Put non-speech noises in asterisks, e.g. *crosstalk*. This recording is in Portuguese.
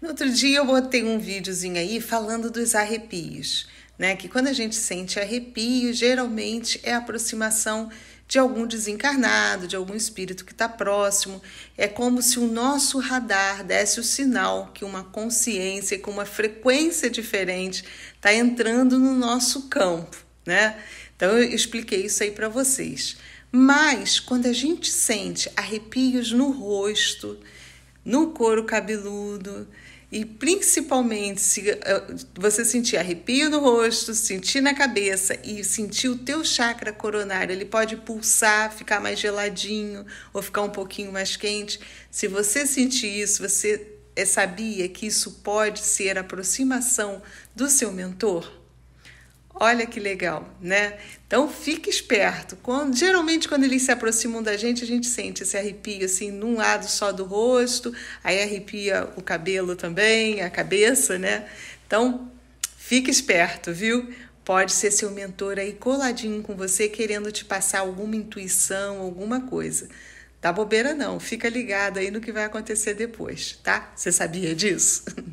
No outro dia eu botei um videozinho aí falando dos arrepios, né? Que quando a gente sente arrepio, geralmente é aproximação de algum desencarnado, de algum espírito que está próximo. É como se o nosso radar desse o sinal que uma consciência com uma frequência diferente está entrando no nosso campo, né? Então eu expliquei isso aí para vocês. Mas quando a gente sente arrepios no rosto, no couro cabeludo e principalmente se eh, você sentir arrepio no rosto, sentir na cabeça e sentir o teu chakra coronário, ele pode pulsar, ficar mais geladinho ou ficar um pouquinho mais quente. Se você sentir isso, você eh, sabia que isso pode ser aproximação do seu mentor? Olha que legal, né? Então fique esperto. Quando, geralmente, quando eles se aproximam da gente, a gente sente esse arrepio assim, num lado só do rosto, aí arrepia o cabelo também, a cabeça, né? Então fique esperto, viu? Pode ser seu mentor aí coladinho com você, querendo te passar alguma intuição, alguma coisa. Dá bobeira não, fica ligado aí no que vai acontecer depois, tá? Você sabia disso? *laughs*